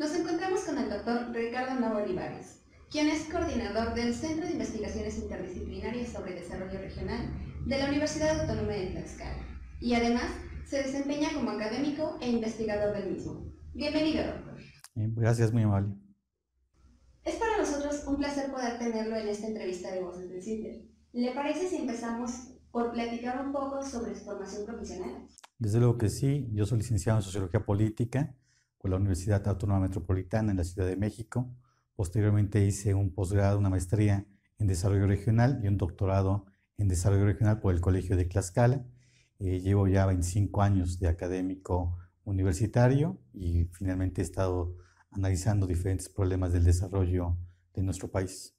Nos encontramos con el doctor Ricardo Navo Olivares, quien es coordinador del Centro de Investigaciones Interdisciplinarias sobre Desarrollo Regional de la Universidad Autónoma de Tlaxcala, y además se desempeña como académico e investigador del mismo. Bienvenido, doctor. Eh, gracias, muy amable. Es para nosotros un placer poder tenerlo en esta entrevista de Voces del Cinder. ¿Le parece si empezamos por platicar un poco sobre su formación profesional? Desde luego que sí, yo soy licenciado en Sociología Política con la Universidad Autónoma Metropolitana en la Ciudad de México. Posteriormente hice un posgrado, una maestría en desarrollo regional y un doctorado en desarrollo regional por el Colegio de Tlaxcala. Eh, llevo ya 25 años de académico universitario y finalmente he estado analizando diferentes problemas del desarrollo de nuestro país.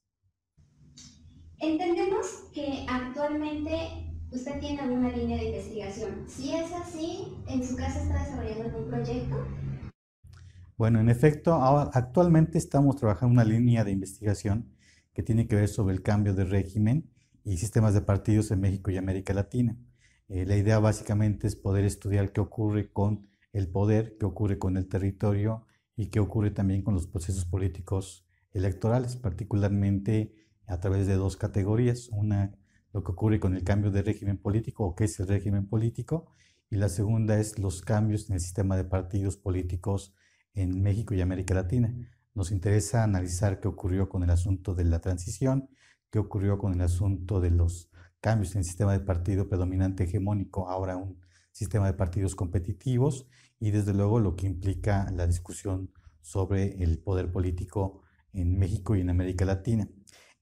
Entendemos que actualmente usted tiene alguna línea de investigación. Si es así, en su casa está desarrollando algún proyecto bueno, en efecto, actualmente estamos trabajando una línea de investigación que tiene que ver sobre el cambio de régimen y sistemas de partidos en México y América Latina. Eh, la idea básicamente es poder estudiar qué ocurre con el poder, qué ocurre con el territorio y qué ocurre también con los procesos políticos electorales, particularmente a través de dos categorías. Una, lo que ocurre con el cambio de régimen político o qué es el régimen político, y la segunda es los cambios en el sistema de partidos políticos en México y América Latina. Nos interesa analizar qué ocurrió con el asunto de la transición, qué ocurrió con el asunto de los cambios en el sistema de partido predominante hegemónico, ahora un sistema de partidos competitivos y desde luego lo que implica la discusión sobre el poder político en México y en América Latina.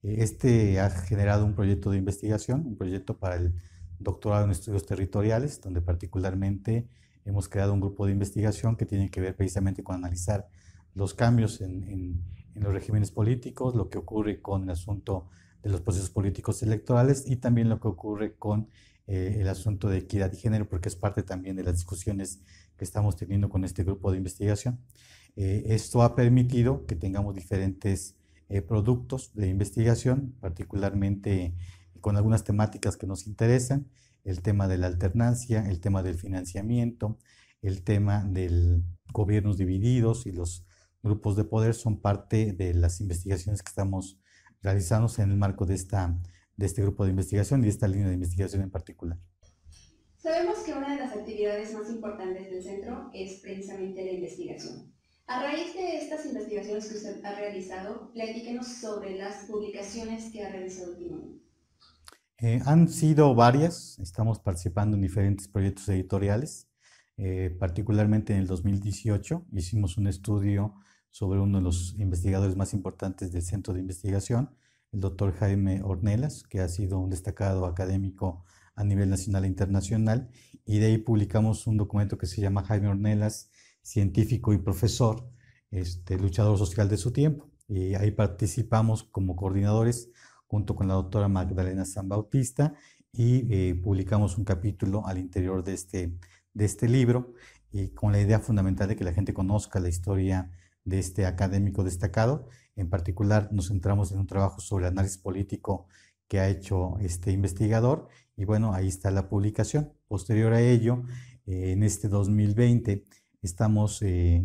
Este ha generado un proyecto de investigación, un proyecto para el doctorado en estudios territoriales, donde particularmente hemos creado un grupo de investigación que tiene que ver precisamente con analizar los cambios en, los regímenes políticos, lo que ocurre con el asunto de los procesos políticos electorales y también lo que ocurre con eh, el asunto de equidad de género, porque es parte también de las discusiones que estamos teniendo con este grupo de investigación. Eh, esto ha permitido que tengamos diferentes eh, productos de investigación, particularmente con algunas temáticas que nos interesan, el tema de la alternancia, el tema del financiamiento, el tema de gobiernos divididos y los grupos de poder son parte de las investigaciones que estamos realizando en el marco de, esta, de este grupo de investigación y de esta línea de investigación en particular. Sabemos que una de las actividades más importantes del centro es precisamente la investigación. A raíz de estas investigaciones que usted ha realizado, platíquenos sobre las publicaciones que ha realizado últimamente. Eh, han sido varias, estamos participando en diferentes proyectos editoriales, eh, particularmente en el 2018 hicimos un estudio sobre uno de los investigadores más importantes del centro de investigación, el doctor Jaime Ornelas, que ha sido un destacado académico a nivel nacional e internacional, y de ahí publicamos un documento que se llama Jaime Ornelas, científico y profesor, este, luchador social de su tiempo, y ahí participamos como coordinadores junto con la doctora Magdalena San Bautista y eh, publicamos un capítulo al interior de este, de este libro y con la idea fundamental de que la gente conozca la historia de este académico destacado. En particular nos centramos en un trabajo sobre análisis político que ha hecho este investigador y bueno, ahí está la publicación. Posterior a ello, eh, en este 2020 estamos eh,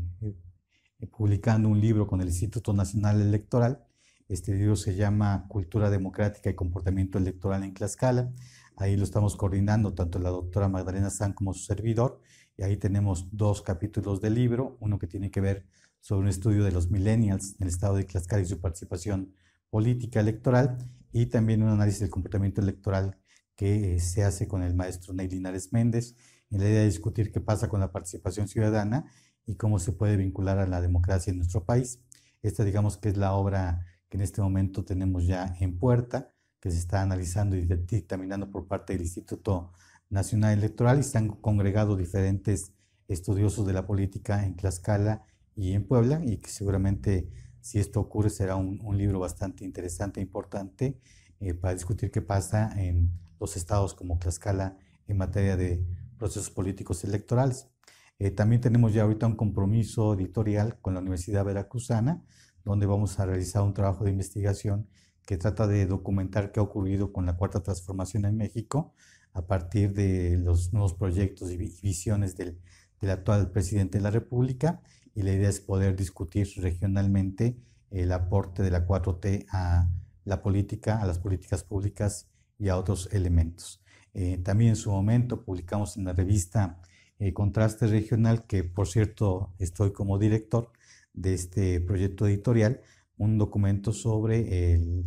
publicando un libro con el Instituto Nacional Electoral este libro se llama Cultura Democrática y Comportamiento Electoral en Tlaxcala. Ahí lo estamos coordinando tanto la doctora Magdalena San como su servidor. Y ahí tenemos dos capítulos del libro, uno que tiene que ver sobre un estudio de los millennials en el estado de Tlaxcala y su participación política electoral, y también un análisis del comportamiento electoral que eh, se hace con el maestro Ney Linares Méndez, en la idea de discutir qué pasa con la participación ciudadana y cómo se puede vincular a la democracia en nuestro país. Esta digamos que es la obra que en este momento tenemos ya en puerta, que se está analizando y dictaminando por parte del Instituto Nacional Electoral y se están congregado diferentes estudiosos de la política en Tlaxcala y en Puebla y que seguramente si esto ocurre será un, libro bastante interesante e importante eh, para discutir qué pasa en los estados como Tlaxcala en materia de procesos políticos electorales. Eh, también tenemos ya ahorita un compromiso editorial con la Universidad Veracruzana donde vamos a realizar un trabajo de investigación que trata de documentar qué ha ocurrido con la cuarta transformación en México a partir de los nuevos proyectos y visiones del, actual presidente de la República y la idea es poder discutir regionalmente el aporte de la 4T a la política, a las políticas públicas y a otros elementos. Eh, también en su momento publicamos en la revista eh, Contraste Regional, que por cierto estoy como director, de este proyecto editorial, un documento sobre el,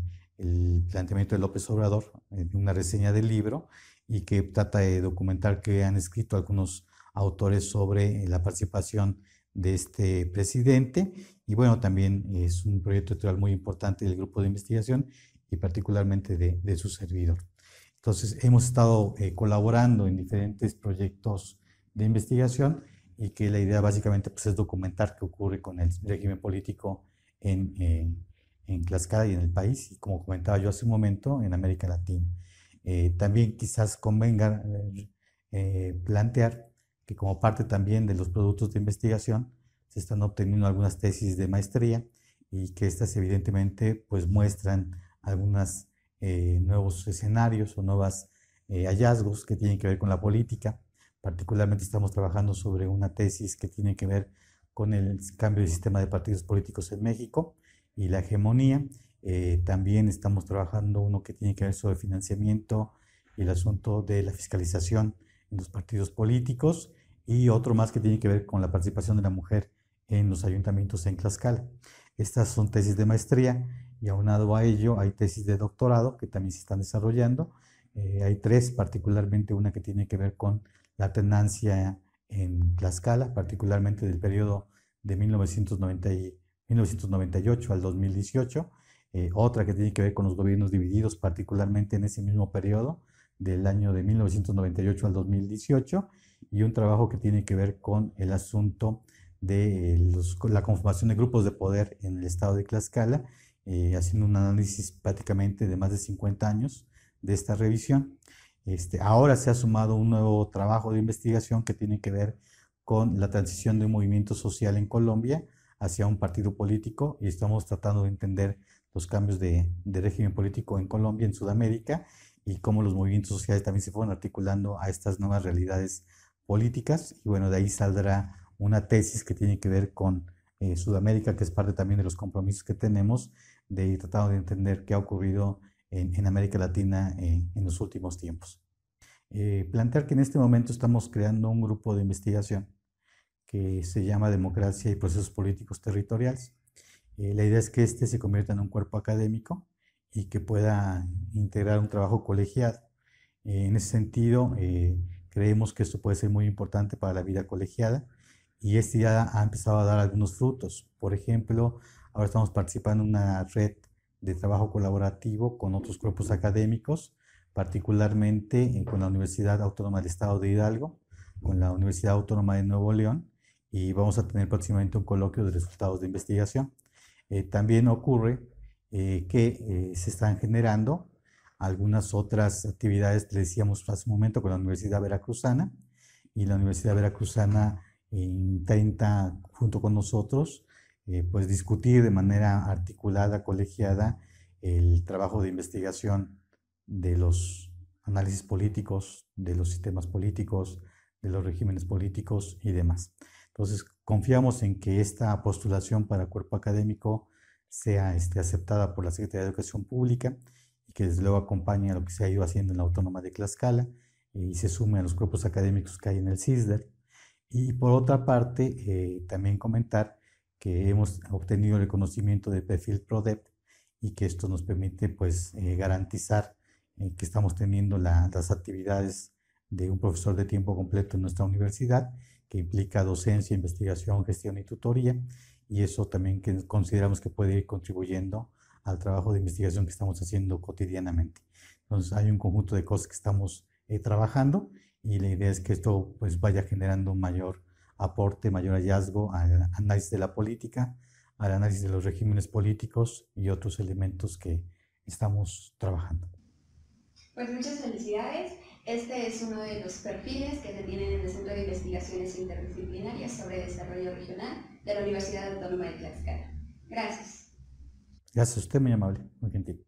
planteamiento de López Obrador, eh, una reseña del libro, y que trata de documentar que han escrito algunos autores sobre eh, la participación de este presidente. Y bueno, también es un proyecto editorial muy importante del grupo de investigación y particularmente de, su servidor. Entonces, hemos estado eh, colaborando en diferentes proyectos de investigación y que la idea básicamente pues, es documentar qué ocurre con el régimen político eh, en, Tlaxcala y en el país, y como comentaba yo hace un momento, en América Latina. Eh, también quizás convenga eh, plantear que como parte también de los productos de investigación se están obteniendo algunas tesis de maestría y que estas evidentemente pues muestran algunos nuevos escenarios o nuevos hallazgos que tienen que ver con la política Particularmente estamos trabajando sobre una tesis que tiene que ver con el cambio del sistema de partidos políticos en México y la hegemonía. Eh, también estamos trabajando uno que tiene que ver sobre financiamiento y el asunto de la fiscalización en los partidos políticos y otro más que tiene que ver con la participación de la mujer en los ayuntamientos en Tlaxcala. Estas son tesis de maestría y aunado a ello hay tesis de doctorado que también se están desarrollando. Eh, hay tres, particularmente una que tiene que ver con la tendencia en Tlaxcala, particularmente del periodo de 1990 y 1998 al 2018, eh, otra que tiene que ver con los gobiernos divididos, particularmente en ese mismo periodo del año de 1998 al 2018, y un trabajo que tiene que ver con el asunto de eh, la conformación de grupos de poder en el estado de Tlaxcala, eh, haciendo un análisis prácticamente de más de 50 años de esta revisión. Este, ahora se ha sumado un nuevo trabajo de investigación que tiene que ver con la transición de un movimiento social en Colombia hacia un partido político y estamos tratando de entender los cambios de, régimen político en Colombia, en Sudamérica y cómo los movimientos sociales también se fueron articulando a estas nuevas realidades políticas y bueno, de ahí saldrá una tesis que tiene que ver con eh, Sudamérica, que es parte también de los compromisos que tenemos de tratar de entender qué ha ocurrido en, América Latina eh, en, los últimos tiempos. Eh, plantear que en este momento estamos creando un grupo de investigación que se llama Democracia y Procesos Políticos Territoriales. Eh, la idea es que este se convierta en un cuerpo académico y que pueda integrar un trabajo colegiado. en ese sentido, creemos que esto puede ser muy importante para la vida colegiada y este ya ha empezado a dar algunos frutos. Por ejemplo, ahora estamos participando en una red de trabajo colaborativo con otros grupos académicos, particularmente eh, con la Universidad Autónoma del Estado de Hidalgo, con la Universidad Autónoma de Nuevo León y vamos a tener próximamente un coloquio de resultados de investigación. Eh, también ocurre eh, que se están generando algunas otras actividades, le decíamos hace un momento, con la Universidad Veracruzana y la Universidad Veracruzana intenta junto con nosotros eh, pues discutir de manera articulada, colegiada, el trabajo de investigación de los análisis políticos, de los sistemas políticos, de los regímenes políticos y demás. Entonces, confiamos en que esta postulación para cuerpo académico sea este, aceptada por la Secretaría de Educación Pública y que desde luego acompañe a lo que se ha ido haciendo en la Autónoma de Tlaxcala eh, y se sume a los cuerpos académicos que hay en el CISDER. Y por otra parte, eh, también comentar que hemos obtenido el conocimiento de perfil ProDept y que esto nos permite pues eh, garantizar eh, que estamos teniendo las actividades de un profesor de tiempo completo en nuestra universidad, que implica docencia, investigación, gestión y tutoría, y eso también que consideramos que puede ir contribuyendo al trabajo de investigación que estamos haciendo cotidianamente. Entonces hay un conjunto de cosas que estamos eh, trabajando y la idea es que esto pues vaya generando mayor aporte mayor hallazgo al análisis de la política, al análisis de los regímenes políticos y otros elementos que estamos trabajando. Pues muchas felicidades. Este es uno de los perfiles que se tienen en el Centro de Investigaciones Interdisciplinarias sobre Desarrollo Regional de la Universidad Autónoma de Tlaxcala. Gracias. Gracias a usted, muy amable, muy gentil.